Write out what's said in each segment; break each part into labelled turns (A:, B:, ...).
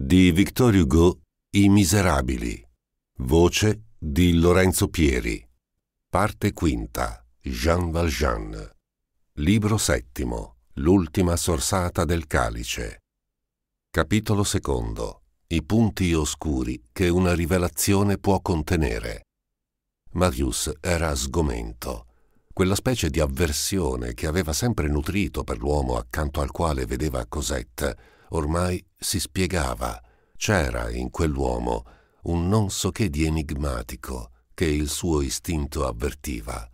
A: di Victor Hugo I Miserabili. Voce di Lorenzo Pieri. Parte quinta. Jean Valjean. Libro settimo. L'ultima sorsata del calice. Capitolo secondo. I punti oscuri che una rivelazione può contenere. Marius era sgomento. Quella specie di avversione che aveva sempre nutrito per l'uomo accanto al quale vedeva Cosette ormai si spiegava. C'era in quell'uomo un non so che di enigmatico che il suo istinto avvertiva.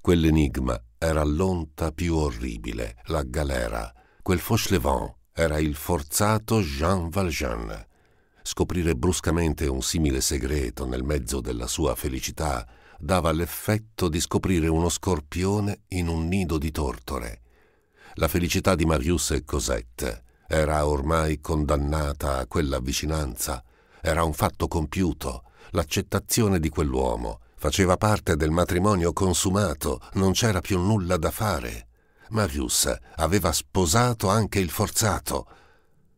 A: Quell'enigma era l'onta più orribile, la galera. Quel Fauchelevent era il forzato Jean Valjean. Scoprire bruscamente un simile segreto nel mezzo della sua felicità dava l'effetto di scoprire uno scorpione in un nido di tortore. La felicità di Marius e Cosette era ormai condannata a quella vicinanza. Era un fatto compiuto. L'accettazione di quell'uomo faceva parte del matrimonio consumato, non c'era più nulla da fare. Marius aveva sposato anche il forzato.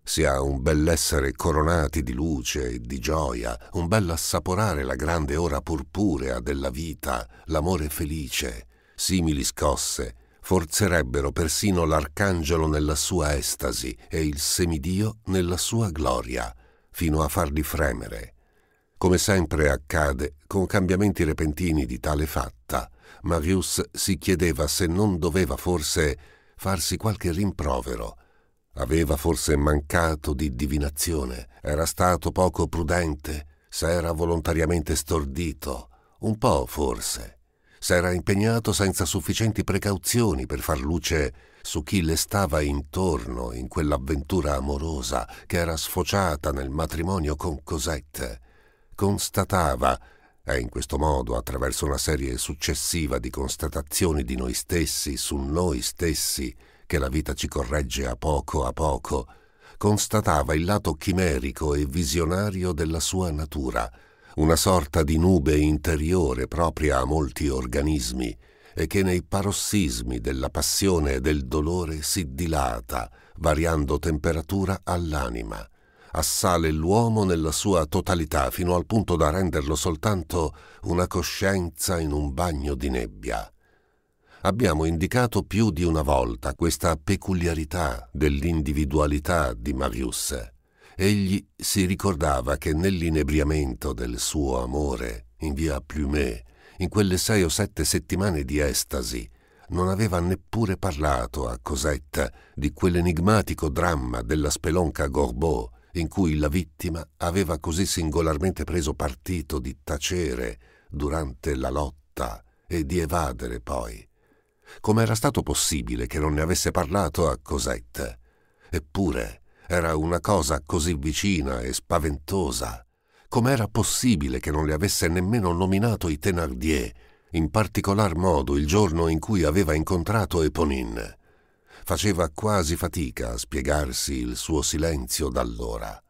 A: Si ha un bell'essere coronati di luce e di gioia, un bel assaporare la grande ora purpurea della vita, l'amore felice, simili scosse forzerebbero persino l'arcangelo nella sua estasi e il semidio nella sua gloria, fino a farli fremere. Come sempre accade, con cambiamenti repentini di tale fatta, Marius si chiedeva se non doveva forse farsi qualche rimprovero. Aveva forse mancato di divinazione, era stato poco prudente, era volontariamente stordito, un po' forse s'era impegnato senza sufficienti precauzioni per far luce su chi le stava intorno in quell'avventura amorosa che era sfociata nel matrimonio con Cosette. Constatava, e in questo modo, attraverso una serie successiva di constatazioni di noi stessi, su noi stessi, che la vita ci corregge a poco a poco, constatava il lato chimerico e visionario della sua natura, una sorta di nube interiore propria a molti organismi e che nei parossismi della passione e del dolore si dilata, variando temperatura all'anima. Assale l'uomo nella sua totalità fino al punto da renderlo soltanto una coscienza in un bagno di nebbia. Abbiamo indicato più di una volta questa peculiarità dell'individualità di Marius egli si ricordava che nell'inebriamento del suo amore in via Plumet, in quelle sei o sette settimane di estasi, non aveva neppure parlato a Cosetta di quell'enigmatico dramma della spelonca Gorbeau in cui la vittima aveva così singolarmente preso partito di tacere durante la lotta e di evadere poi. Com'era stato possibile che non ne avesse parlato a Cosette? Eppure, era una cosa così vicina e spaventosa. Com'era possibile che non le avesse nemmeno nominato i Thénardier, in particolar modo il giorno in cui aveva incontrato Eponine? Faceva quasi fatica a spiegarsi il suo silenzio d'allora.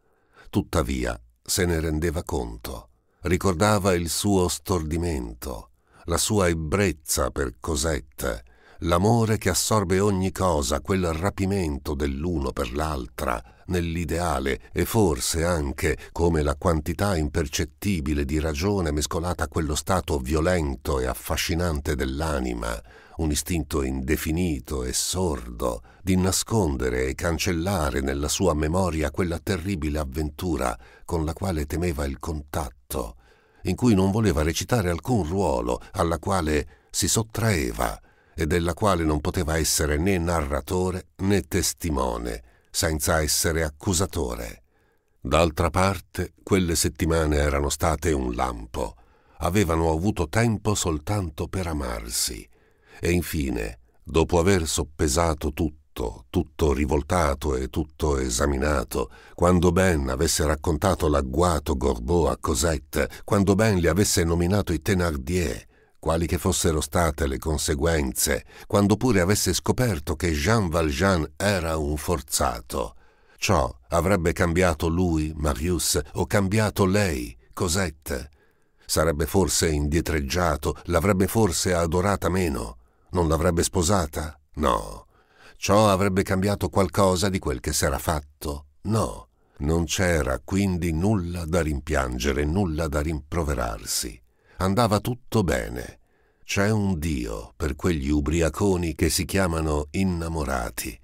A: Tuttavia se ne rendeva conto. Ricordava il suo stordimento, la sua ebbrezza per Cosette, l'amore che assorbe ogni cosa, quel rapimento dell'uno per l'altra, nell'ideale e forse anche come la quantità impercettibile di ragione mescolata a quello stato violento e affascinante dell'anima, un istinto indefinito e sordo di nascondere e cancellare nella sua memoria quella terribile avventura con la quale temeva il contatto, in cui non voleva recitare alcun ruolo, alla quale si sottraeva, e della quale non poteva essere né narratore né testimone, senza essere accusatore. D'altra parte, quelle settimane erano state un lampo, avevano avuto tempo soltanto per amarsi. E infine, dopo aver soppesato tutto, tutto rivoltato e tutto esaminato, quando Ben avesse raccontato l'agguato Gorbeau a Cosette, quando Ben le avesse nominato i Thénardier, quali che fossero state le conseguenze, quando pure avesse scoperto che Jean Valjean era un forzato. Ciò avrebbe cambiato lui, Marius, o cambiato lei, Cosette. Sarebbe forse indietreggiato, l'avrebbe forse adorata meno, non l'avrebbe sposata? No. Ciò avrebbe cambiato qualcosa di quel che s'era fatto? No. Non c'era quindi nulla da rimpiangere, nulla da rimproverarsi andava tutto bene. C'è un Dio per quegli ubriaconi che si chiamano innamorati.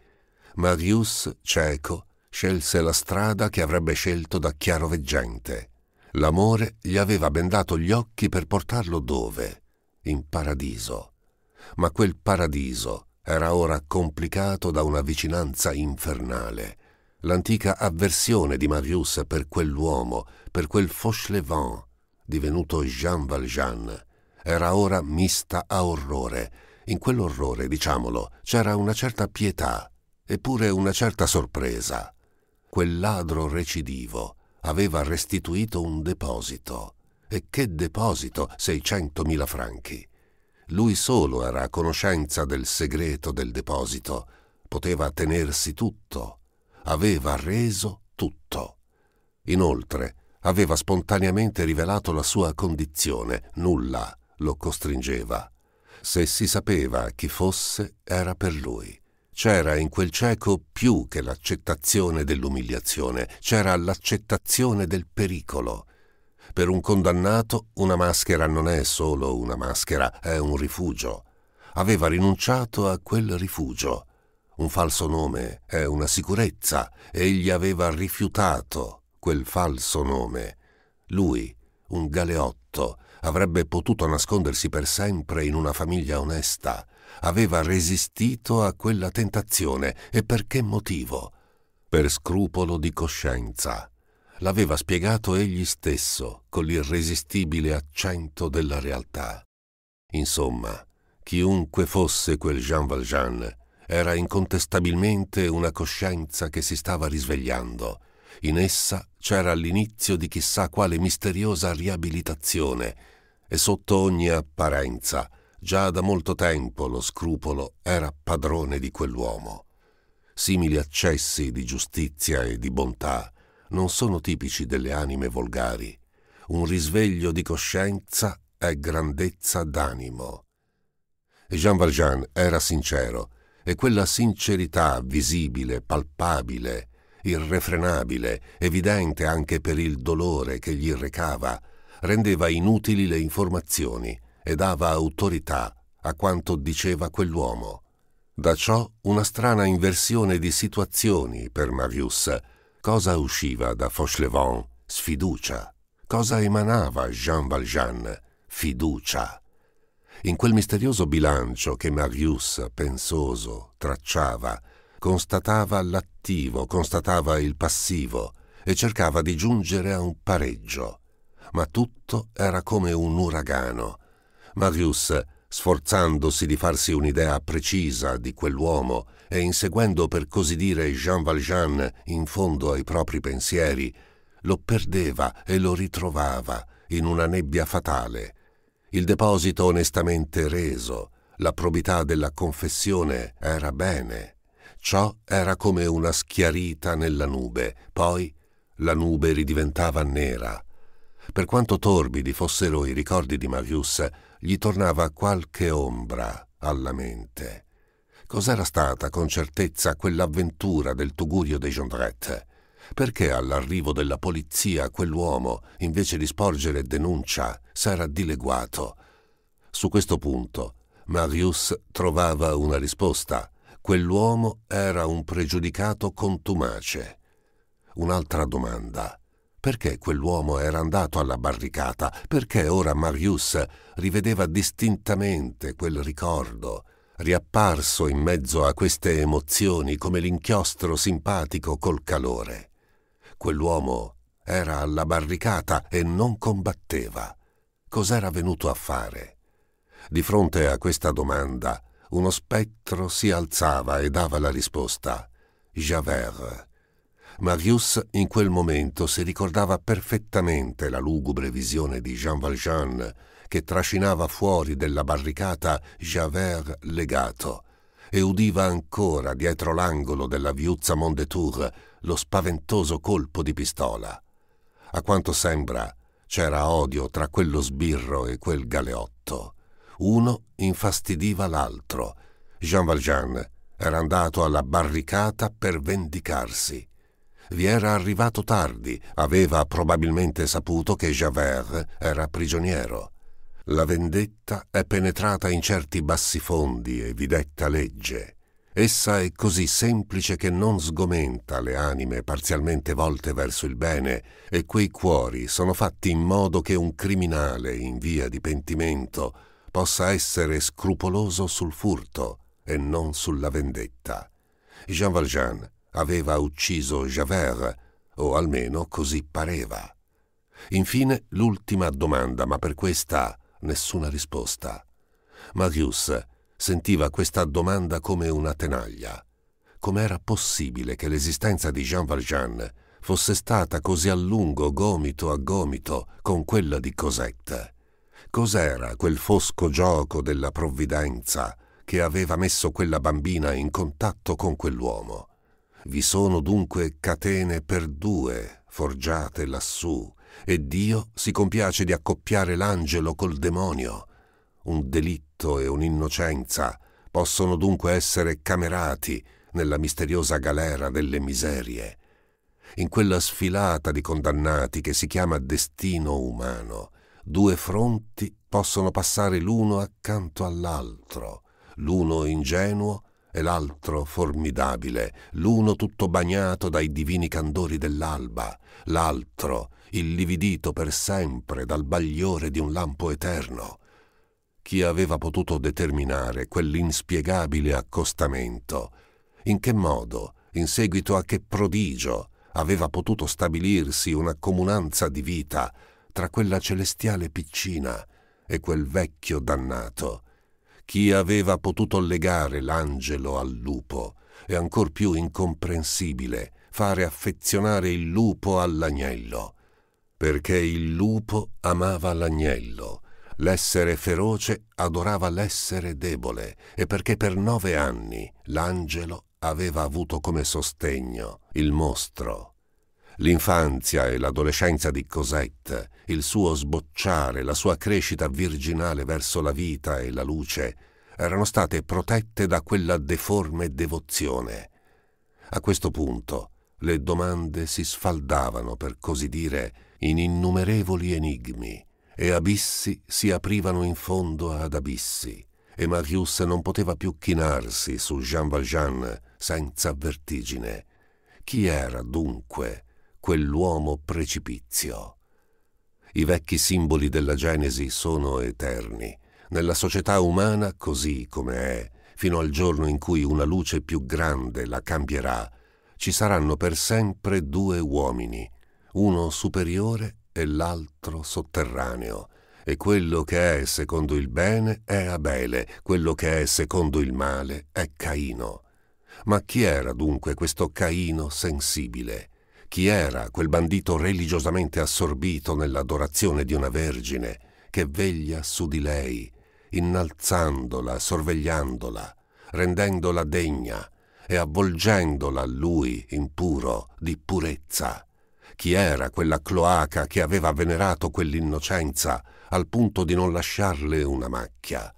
A: Marius, cieco, scelse la strada che avrebbe scelto da chiaroveggente. L'amore gli aveva bendato gli occhi per portarlo dove? In paradiso. Ma quel paradiso era ora complicato da una vicinanza infernale. L'antica avversione di Marius per quell'uomo, per quel Fauchelevent, divenuto Jean Valjean, era ora mista a orrore. In quell'orrore, diciamolo, c'era una certa pietà, eppure una certa sorpresa. Quel ladro recidivo aveva restituito un deposito. E che deposito? 600.000 franchi. Lui solo era a conoscenza del segreto del deposito. Poteva tenersi tutto. Aveva reso tutto. Inoltre, aveva spontaneamente rivelato la sua condizione, nulla lo costringeva. Se si sapeva chi fosse, era per lui. C'era in quel cieco più che l'accettazione dell'umiliazione, c'era l'accettazione del pericolo. Per un condannato una maschera non è solo una maschera, è un rifugio. Aveva rinunciato a quel rifugio. Un falso nome è una sicurezza, egli aveva rifiutato quel falso nome. Lui, un galeotto, avrebbe potuto nascondersi per sempre in una famiglia onesta. Aveva resistito a quella tentazione e per che motivo? Per scrupolo di coscienza. L'aveva spiegato egli stesso con l'irresistibile accento della realtà. Insomma, chiunque fosse quel Jean Valjean, era incontestabilmente una coscienza che si stava risvegliando in essa c'era l'inizio di chissà quale misteriosa riabilitazione e sotto ogni apparenza, già da molto tempo lo scrupolo era padrone di quell'uomo. Simili accessi di giustizia e di bontà non sono tipici delle anime volgari. Un risveglio di coscienza è grandezza d'animo. Jean Valjean era sincero e quella sincerità visibile, palpabile, irrefrenabile, evidente anche per il dolore che gli recava, rendeva inutili le informazioni e dava autorità a quanto diceva quell'uomo. Da ciò una strana inversione di situazioni per Marius. Cosa usciva da Fauchelevent? Sfiducia. Cosa emanava Jean Valjean? Fiducia. In quel misterioso bilancio che Marius, pensoso, tracciava, constatava l'attivo, constatava il passivo e cercava di giungere a un pareggio. Ma tutto era come un uragano. Marius, sforzandosi di farsi un'idea precisa di quell'uomo e inseguendo per così dire Jean Valjean in fondo ai propri pensieri, lo perdeva e lo ritrovava in una nebbia fatale. Il deposito onestamente reso, la probità della confessione era bene, Ciò era come una schiarita nella nube, poi la nube ridiventava nera. Per quanto torbidi fossero i ricordi di Marius, gli tornava qualche ombra alla mente. Cos'era stata con certezza quell'avventura del tugurio dei Jondrette? Perché all'arrivo della polizia quell'uomo, invece di sporgere denuncia, s'era dileguato? Su questo punto Marius trovava una risposta quell'uomo era un pregiudicato contumace. Un'altra domanda. Perché quell'uomo era andato alla barricata? Perché ora Marius rivedeva distintamente quel ricordo, riapparso in mezzo a queste emozioni come l'inchiostro simpatico col calore. Quell'uomo era alla barricata e non combatteva. Cos'era venuto a fare? Di fronte a questa domanda, uno spettro si alzava e dava la risposta. Javert. Marius in quel momento si ricordava perfettamente la lugubre visione di Jean Valjean che trascinava fuori della barricata Javert legato e udiva ancora dietro l'angolo della viuzza Mondetour lo spaventoso colpo di pistola. A quanto sembra c'era odio tra quello sbirro e quel galeotto. Uno infastidiva l'altro. Jean Valjean era andato alla barricata per vendicarsi. Vi era arrivato tardi, aveva probabilmente saputo che Javert era prigioniero. La vendetta è penetrata in certi bassifondi e vi detta legge. Essa è così semplice che non sgomenta le anime parzialmente volte verso il bene e quei cuori sono fatti in modo che un criminale in via di pentimento possa essere scrupoloso sul furto e non sulla vendetta. Jean Valjean aveva ucciso Javert, o almeno così pareva. Infine l'ultima domanda, ma per questa nessuna risposta. Marius sentiva questa domanda come una tenaglia. Com'era possibile che l'esistenza di Jean Valjean fosse stata così a lungo gomito a gomito con quella di Cosette? Cos'era quel fosco gioco della provvidenza che aveva messo quella bambina in contatto con quell'uomo? Vi sono dunque catene per due forgiate lassù, e Dio si compiace di accoppiare l'angelo col demonio. Un delitto e un'innocenza possono dunque essere camerati nella misteriosa galera delle miserie, in quella sfilata di condannati che si chiama destino umano Due fronti possono passare l'uno accanto all'altro, l'uno ingenuo e l'altro formidabile, l'uno tutto bagnato dai divini candori dell'alba, l'altro illividito per sempre dal bagliore di un lampo eterno. Chi aveva potuto determinare quell'inspiegabile accostamento? In che modo, in seguito a che prodigio, aveva potuto stabilirsi una comunanza di vita tra quella celestiale piccina e quel vecchio dannato. Chi aveva potuto legare l'angelo al lupo e ancor più incomprensibile fare affezionare il lupo all'agnello? Perché il lupo amava l'agnello, l'essere feroce adorava l'essere debole e perché per nove anni l'angelo aveva avuto come sostegno il mostro L'infanzia e l'adolescenza di Cosette, il suo sbocciare, la sua crescita virginale verso la vita e la luce, erano state protette da quella deforme devozione. A questo punto le domande si sfaldavano, per così dire, in innumerevoli enigmi, e abissi si aprivano in fondo ad abissi, e Marius non poteva più chinarsi su Jean Valjean senza vertigine. Chi era, dunque, quell'uomo precipizio. I vecchi simboli della Genesi sono eterni. Nella società umana, così come è, fino al giorno in cui una luce più grande la cambierà, ci saranno per sempre due uomini, uno superiore e l'altro sotterraneo. E quello che è secondo il bene è Abele, quello che è secondo il male è Caino. Ma chi era dunque questo Caino sensibile? Chi era quel bandito religiosamente assorbito nell'adorazione di una vergine che veglia su di lei, innalzandola, sorvegliandola, rendendola degna e avvolgendola a lui impuro di purezza? Chi era quella cloaca che aveva venerato quell'innocenza al punto di non lasciarle una macchia?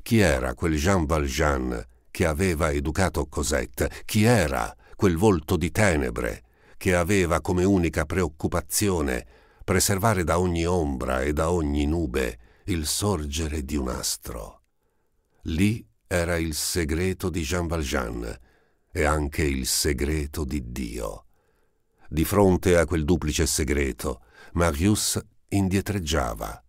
A: Chi era quel Jean Valjean che aveva educato Cosette? Chi era quel volto di tenebre che aveva come unica preoccupazione preservare da ogni ombra e da ogni nube il sorgere di un astro. Lì era il segreto di Jean Valjean e anche il segreto di Dio. Di fronte a quel duplice segreto, Marius indietreggiava.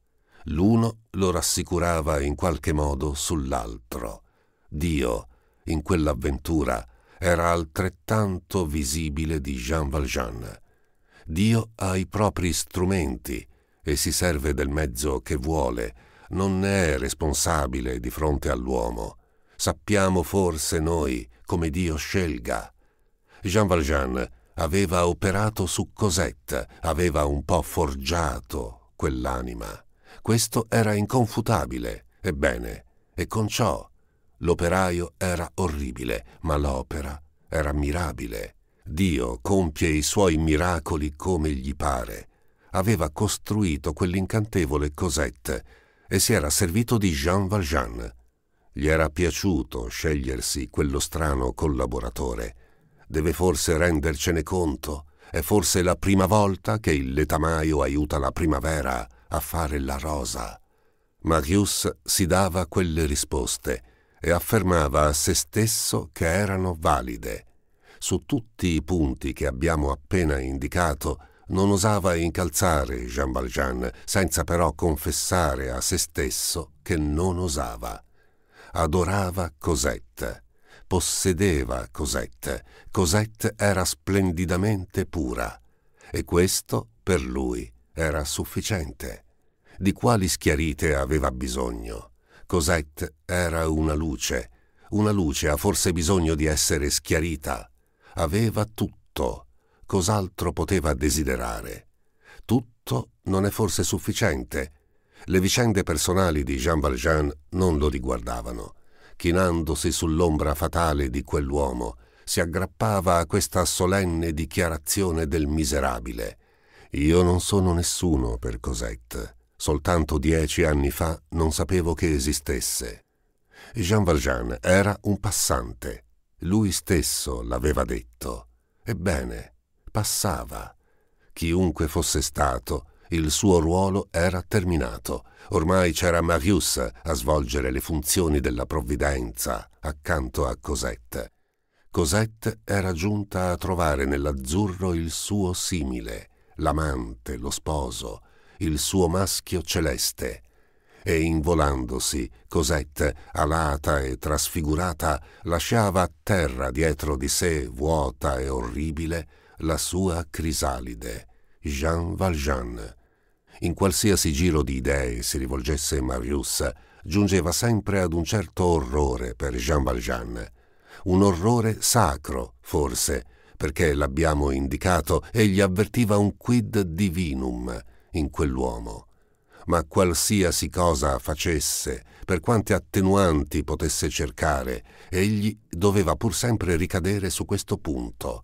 A: L'uno lo rassicurava in qualche modo sull'altro. Dio, in quell'avventura, era altrettanto visibile di Jean Valjean. Dio ha i propri strumenti e si serve del mezzo che vuole, non ne è responsabile di fronte all'uomo. Sappiamo forse noi come Dio scelga. Jean Valjean aveva operato su Cosette, aveva un po' forgiato quell'anima. Questo era inconfutabile, ebbene, e con ciò L'operaio era orribile, ma l'opera era mirabile. Dio compie i suoi miracoli come gli pare. Aveva costruito quell'incantevole Cosette e si era servito di Jean Valjean. Gli era piaciuto scegliersi quello strano collaboratore. Deve forse rendercene conto. È forse la prima volta che il letamaio aiuta la primavera a fare la rosa. Marius si dava quelle risposte e affermava a se stesso che erano valide. Su tutti i punti che abbiamo appena indicato, non osava incalzare Jean Valjean, senza però confessare a se stesso che non osava. Adorava Cosette, possedeva Cosette, Cosette era splendidamente pura, e questo, per lui, era sufficiente. Di quali schiarite aveva bisogno? Cosette era una luce, una luce ha forse bisogno di essere schiarita. Aveva tutto, cos'altro poteva desiderare? Tutto non è forse sufficiente. Le vicende personali di Jean Valjean non lo riguardavano. Chinandosi sull'ombra fatale di quell'uomo, si aggrappava a questa solenne dichiarazione del miserabile. Io non sono nessuno per Cosette. Soltanto dieci anni fa non sapevo che esistesse. Jean Valjean era un passante. Lui stesso l'aveva detto. Ebbene, passava. Chiunque fosse stato, il suo ruolo era terminato. Ormai c'era Marius a svolgere le funzioni della provvidenza accanto a Cosette. Cosette era giunta a trovare nell'azzurro il suo simile, l'amante, lo sposo, il suo maschio celeste e involandosi, Cosette, alata e trasfigurata, lasciava a terra dietro di sé, vuota e orribile, la sua crisalide, Jean Valjean. In qualsiasi giro di idee si rivolgesse Marius, giungeva sempre ad un certo orrore per Jean Valjean. Un orrore sacro, forse, perché l'abbiamo indicato, egli avvertiva un quid divinum, in quell'uomo. Ma qualsiasi cosa facesse, per quante attenuanti potesse cercare, egli doveva pur sempre ricadere su questo punto.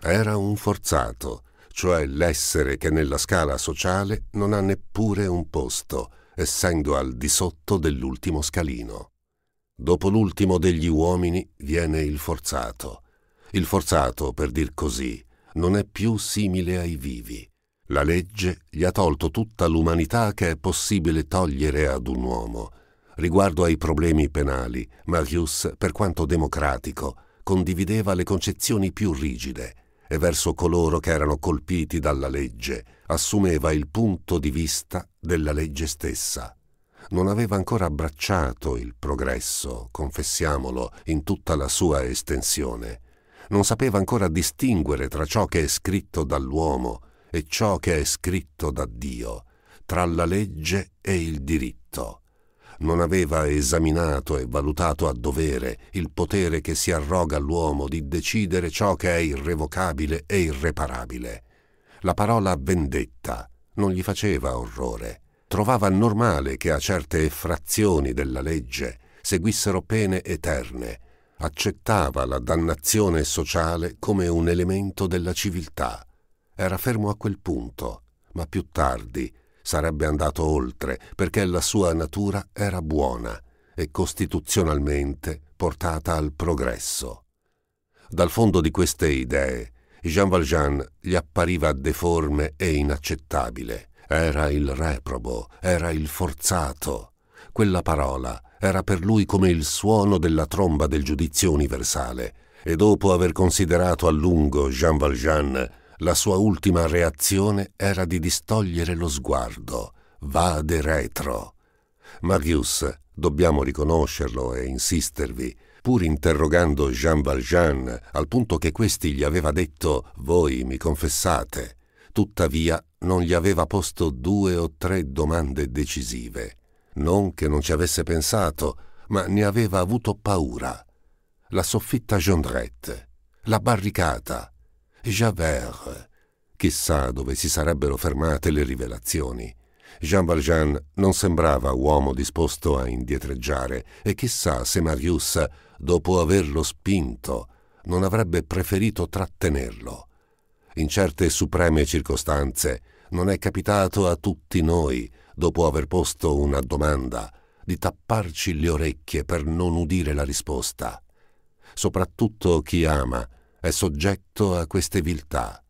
A: Era un forzato, cioè l'essere che nella scala sociale non ha neppure un posto, essendo al di sotto dell'ultimo scalino. Dopo l'ultimo degli uomini viene il forzato. Il forzato, per dir così, non è più simile ai vivi. La legge gli ha tolto tutta l'umanità che è possibile togliere ad un uomo. Riguardo ai problemi penali, Marius, per quanto democratico, condivideva le concezioni più rigide e verso coloro che erano colpiti dalla legge assumeva il punto di vista della legge stessa. Non aveva ancora abbracciato il progresso, confessiamolo, in tutta la sua estensione. Non sapeva ancora distinguere tra ciò che è scritto dall'uomo e ciò che è scritto da Dio, tra la legge e il diritto. Non aveva esaminato e valutato a dovere il potere che si arroga all'uomo di decidere ciò che è irrevocabile e irreparabile. La parola vendetta non gli faceva orrore. Trovava normale che a certe effrazioni della legge seguissero pene eterne. Accettava la dannazione sociale come un elemento della civiltà era fermo a quel punto, ma più tardi sarebbe andato oltre perché la sua natura era buona e costituzionalmente portata al progresso. Dal fondo di queste idee, Jean Valjean gli appariva deforme e inaccettabile. Era il reprobo, era il forzato. Quella parola era per lui come il suono della tromba del giudizio universale, e dopo aver considerato a lungo Jean Valjean la sua ultima reazione era di distogliere lo sguardo, vade retro. Marius, dobbiamo riconoscerlo e insistervi, pur interrogando Jean Valjean al punto che questi gli aveva detto voi mi confessate, tuttavia non gli aveva posto due o tre domande decisive. Non che non ci avesse pensato, ma ne aveva avuto paura. La soffitta Jondrette, la barricata, Javert. Chissà dove si sarebbero fermate le rivelazioni. Jean Valjean non sembrava uomo disposto a indietreggiare e chissà se Marius, dopo averlo spinto, non avrebbe preferito trattenerlo. In certe supreme circostanze non è capitato a tutti noi, dopo aver posto una domanda, di tapparci le orecchie per non udire la risposta. Soprattutto chi ama è soggetto a queste viltà.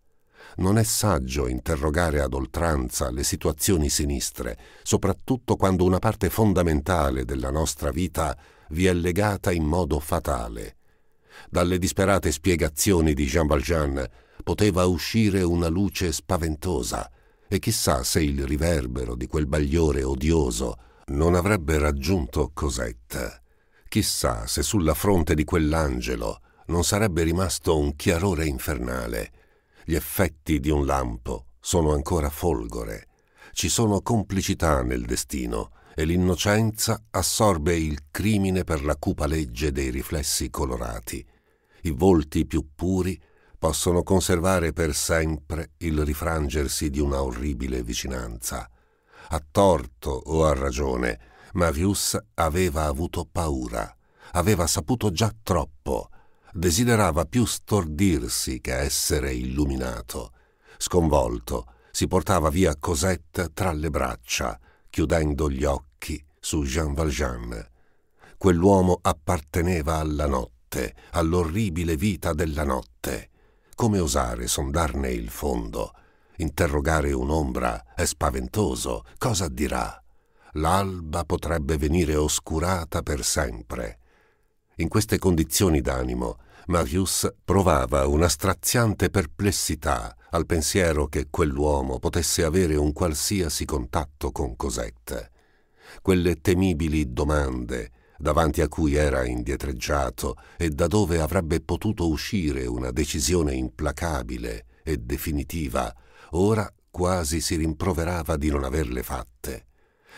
A: Non è saggio interrogare ad oltranza le situazioni sinistre, soprattutto quando una parte fondamentale della nostra vita vi è legata in modo fatale. Dalle disperate spiegazioni di Jean Valjean poteva uscire una luce spaventosa, e chissà se il riverbero di quel bagliore odioso non avrebbe raggiunto Cosette. Chissà se sulla fronte di quell'angelo non sarebbe rimasto un chiarore infernale. Gli effetti di un lampo sono ancora folgore. Ci sono complicità nel destino e l'innocenza assorbe il crimine per la cupa legge dei riflessi colorati. I volti più puri possono conservare per sempre il rifrangersi di una orribile vicinanza. A torto o a ragione, Marius aveva avuto paura, aveva saputo già troppo, desiderava più stordirsi che essere illuminato. Sconvolto, si portava via Cosette tra le braccia, chiudendo gli occhi su Jean Valjean. Quell'uomo apparteneva alla notte, all'orribile vita della notte. Come osare sondarne il fondo? Interrogare un'ombra è spaventoso. Cosa dirà? L'alba potrebbe venire oscurata per sempre. In queste condizioni d'animo, Marius provava una straziante perplessità al pensiero che quell'uomo potesse avere un qualsiasi contatto con Cosette. Quelle temibili domande, davanti a cui era indietreggiato e da dove avrebbe potuto uscire una decisione implacabile e definitiva, ora quasi si rimproverava di non averle fatte.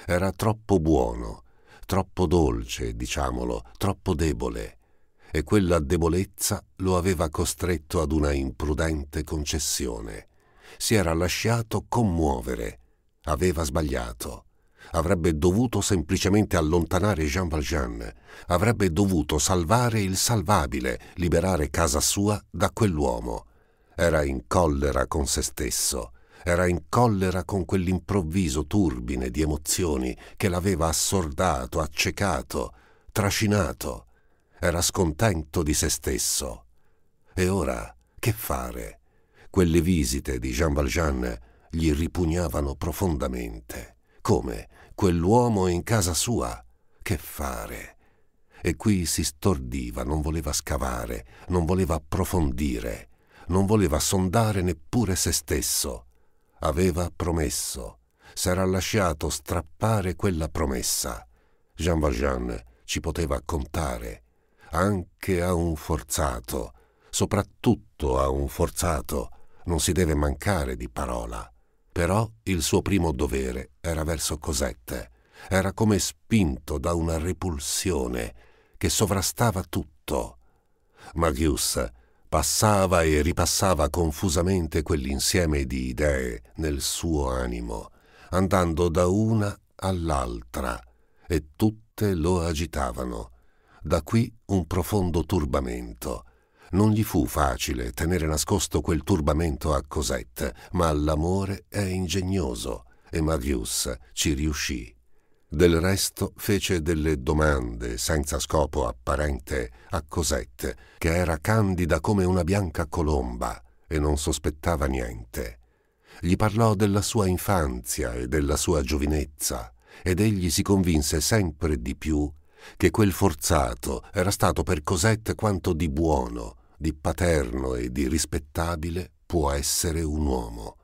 A: Era troppo buono, troppo dolce, diciamolo, troppo debole, e quella debolezza lo aveva costretto ad una imprudente concessione. Si era lasciato commuovere, aveva sbagliato avrebbe dovuto semplicemente allontanare Jean Valjean, avrebbe dovuto salvare il salvabile, liberare casa sua da quell'uomo. Era in collera con se stesso, era in collera con quell'improvviso turbine di emozioni che l'aveva assordato, accecato, trascinato. Era scontento di se stesso. E ora che fare? Quelle visite di Jean Valjean gli ripugnavano profondamente. Come? Quell'uomo in casa sua? Che fare? E qui si stordiva, non voleva scavare, non voleva approfondire, non voleva sondare neppure se stesso Aveva promesso. S'era lasciato strappare quella promessa. Jean Valjean ci poteva contare, anche a un forzato, soprattutto a un forzato. Non si deve mancare di parola. Però il suo primo dovere era verso Cosette. Era come spinto da una repulsione che sovrastava tutto. Magius Passava e ripassava confusamente quell'insieme di idee nel suo animo, andando da una all'altra, e tutte lo agitavano. Da qui un profondo turbamento. Non gli fu facile tenere nascosto quel turbamento a Cosette, ma l'amore è ingegnoso e Marius ci riuscì. Del resto fece delle domande senza scopo apparente a Cosette, che era candida come una bianca colomba e non sospettava niente. Gli parlò della sua infanzia e della sua giovinezza, ed egli si convinse sempre di più che quel forzato era stato per Cosette quanto di buono, di paterno e di rispettabile può essere un uomo.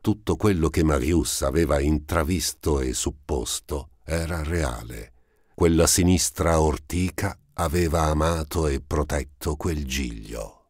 A: Tutto quello che Marius aveva intravisto e supposto era reale. Quella sinistra ortica aveva amato e protetto quel giglio.